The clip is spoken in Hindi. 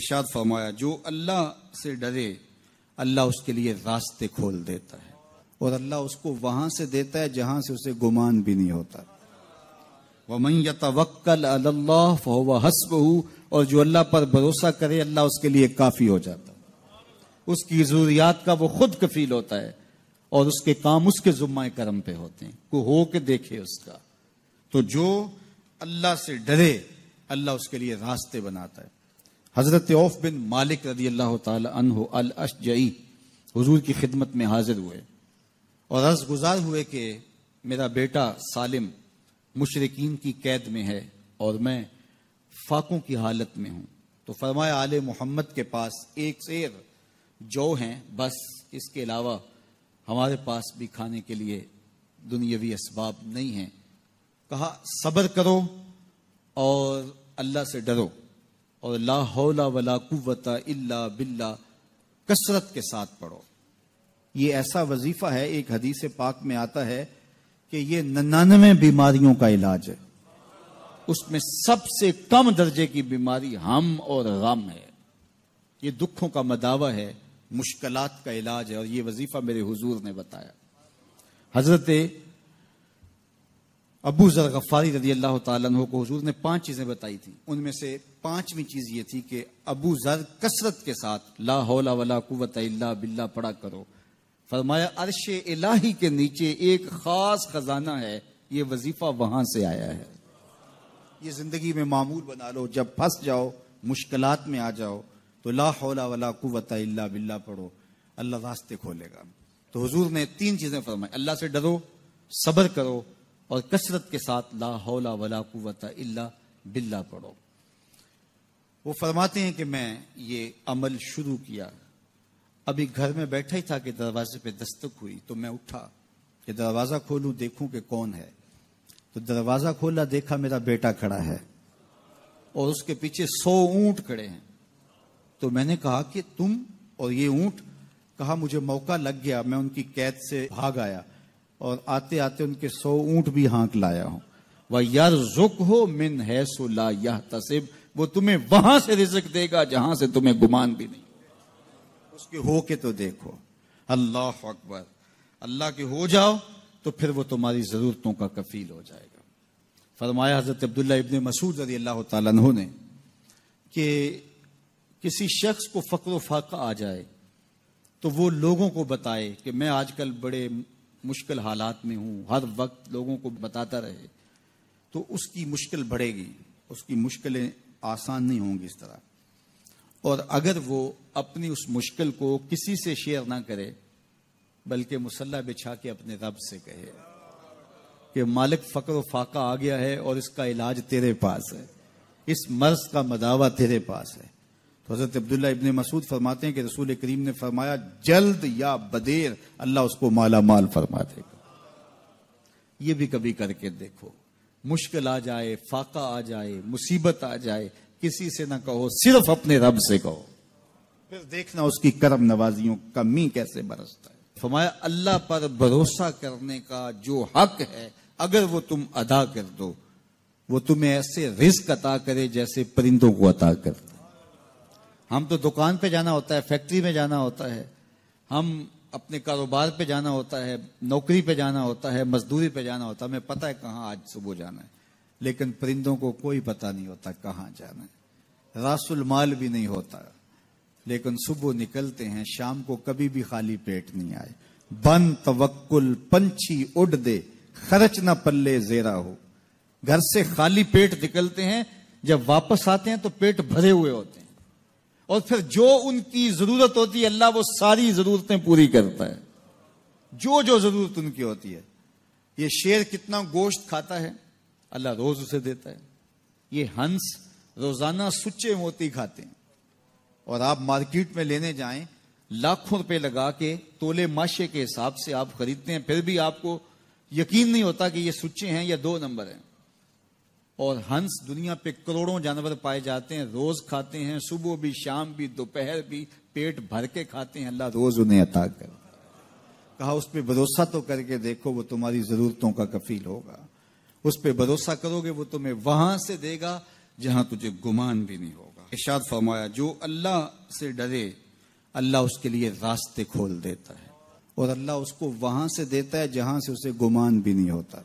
इर्शाद फरमाया जो अल्लाह से डरे अल्लाह उसके लिए रास्ते खोल देता है और अल्लाह उसको वहां से देता है जहां से उसे गुमान भी नहीं होता वमन यतवक्कल अल्लाह फहुवा हसबहू और जो अल्लाह पर भरोसा करे अल्लाह उसके लिए काफी हो जाता उसकी जरूरियात का वो खुद कफील होता है और उसके काम उसके जुम्मा करम पे होते हैं को हो के देखे उसका तो जो अल्लाह से डरे अल्लाह उसके लिए रास्ते बनाता है हजरत औफ बिन मालिक रदी अल्लाह तहो अल जई हजूर की खिदमत में हाजिर हुए और अर्ज गुजार हुए कि मेरा बेटा सालिम मुशरकिन की कैद में है और मैं फाकों की हालत में हूँ तो फरमाया आल मोहम्मद के पास एक शेर जौ हैं बस इसके अलावा हमारे पास भी खाने के लिए दुनियावी इसबाब नहीं हैं कहा सब्र करो और अल्लाह से डरो और ला हौला वला कुवता इल्ला बिल्ला कसरत के साथ पढ़ो ये ऐसा वजीफा है एक हदीस पाक में आता है कि ये नन्नानवे बीमारियों का इलाज है उसमें सबसे कम दर्जे की बीमारी हम और गम है ये दुखों का मदावा है मुश्किलात का इलाज है और ये वजीफा मेरे हुजूर ने बताया हजरत अबू जर गफारी रदी अल्लाह तु को हजूर ने पांच चीज़ें बताई थी उनमें से पांचवी चीज़ ये थी कि अबू जर कसरत के साथ ला हौला वला कुवत बिल्ला पड़ा करो फरमाया अरश इलाही के नीचे एक ख़ास खजाना है ये वजीफ़ा वहां से आया है ये ज़िंदगी में मामूल बना लो जब फंस जाओ मुश्किल में आ जाओ तो ला वला कुवत बिल्ला पढ़ो अल्लाह रास्ते खोलेगा तो हजूर ने तीन चीज़ें फरमाई अल्लाह से डरो सब्र करो और कसरत के साथ ला हौला वला कुत इल्ला बिल्ला पढ़ो वो फरमाते हैं कि मैं ये अमल शुरू किया अभी घर में बैठा ही था कि दरवाजे पे दस्तक हुई तो मैं उठा कि दरवाज़ा खोलूं देखूं कि कौन है तो दरवाज़ा खोला देखा मेरा बेटा खड़ा है और उसके पीछे सौ ऊंट खड़े हैं तो मैंने कहा कि तुम और ये ऊंट कहा मुझे मौका लग गया मैं उनकी कैद से भाग आया और आते आते उनके सौ ऊंट भी हाँक लाया हूं वह यार रुक हो मिन है सोला यह तसिब वो तुम्हें वहां से रिजक देगा जहां से तुम्हें गुमान भी नहीं उसके हो के तो देखो अल्लाह अकबर अल्लाह के हो जाओ तो फिर वो तुम्हारी जरूरतों का कफील हो जाएगा फरमाया हजरत अब्दुल्ला इबन मसूद रजी अल्लाह तु ने कि किसी शख्स को फ़क्र फाका आ जाए तो वो लोगों को बताए कि मैं आजकल बड़े मुश्किल हालात में हूं हर वक्त लोगों को बताता रहे तो उसकी मुश्किल बढ़ेगी उसकी मुश्किलें आसान नहीं होंगी इस तरह और अगर वो अपनी उस मुश्किल को किसी से शेयर ना करे बल्कि मुसल्ला बिछा के अपने रब से कहे कि मालिक फकर फाका आ गया है और इसका इलाज तेरे पास है इस मर्ज का मदावा तेरे पास है तो हजरत अब्दुल्ला इबन मसूद फरमाते हैं कि रसूल करीम ने फरमाया जल्द या बदेर अल्लाह उसको माला माल फरमा देगा ये भी कभी करके देखो मुश्किल आ जाए फाका आ जाए मुसीबत आ जाए किसी से ना कहो सिर्फ अपने रब से कहो फिर देखना उसकी करम नवाजियों का मी कैसे बरसता है फरमाया अल्लाह पर भरोसा करने का जो हक है अगर वो तुम अदा कर दो वो तुम्हें ऐसे रिस्क अता करे जैसे परिंदों को अता करता हम तो दुकान पे जाना होता है फैक्ट्री में जाना होता है हम अपने कारोबार पे जाना होता है नौकरी पे जाना होता है मजदूरी पे जाना होता है हमें पता है कहाँ आज सुबह जाना है लेकिन परिंदों को कोई पता नहीं होता कहाँ जाना है रासुल माल भी नहीं होता लेकिन सुबह निकलते हैं शाम को कभी भी खाली पेट नहीं आए बन तवक्ल पंछी उड़ दे खर्च ना पल्ले जेरा हो घर से खाली पेट निकलते हैं जब वापस आते हैं तो पेट भरे हुए होते हैं और फिर जो उनकी जरूरत होती है अल्लाह वो सारी जरूरतें पूरी करता है जो जो जरूरत उनकी होती है ये शेर कितना गोश्त खाता है अल्लाह रोज उसे देता है ये हंस रोजाना सुचे मोती खाते हैं और आप मार्केट में लेने जाएं लाखों रुपए लगा के तोले माशे के हिसाब से आप खरीदते हैं फिर भी आपको यकीन नहीं होता कि ये सुच्चे हैं या दो नंबर हैं और हंस दुनिया पे करोड़ों जानवर पाए जाते हैं रोज खाते हैं सुबह भी शाम भी दोपहर भी पेट भर के खाते हैं अल्लाह रोज उन्हें अता कर कहा उस पर भरोसा तो करके देखो वो तुम्हारी जरूरतों का कफील होगा उस पर भरोसा करोगे वो तुम्हें वहां से देगा जहां तुझे गुमान भी नहीं होगा इशाद फरमाया जो अल्लाह से डरे अल्लाह उसके लिए रास्ते खोल देता है और अल्लाह उसको वहां से देता है जहां से उसे गुमान भी नहीं होता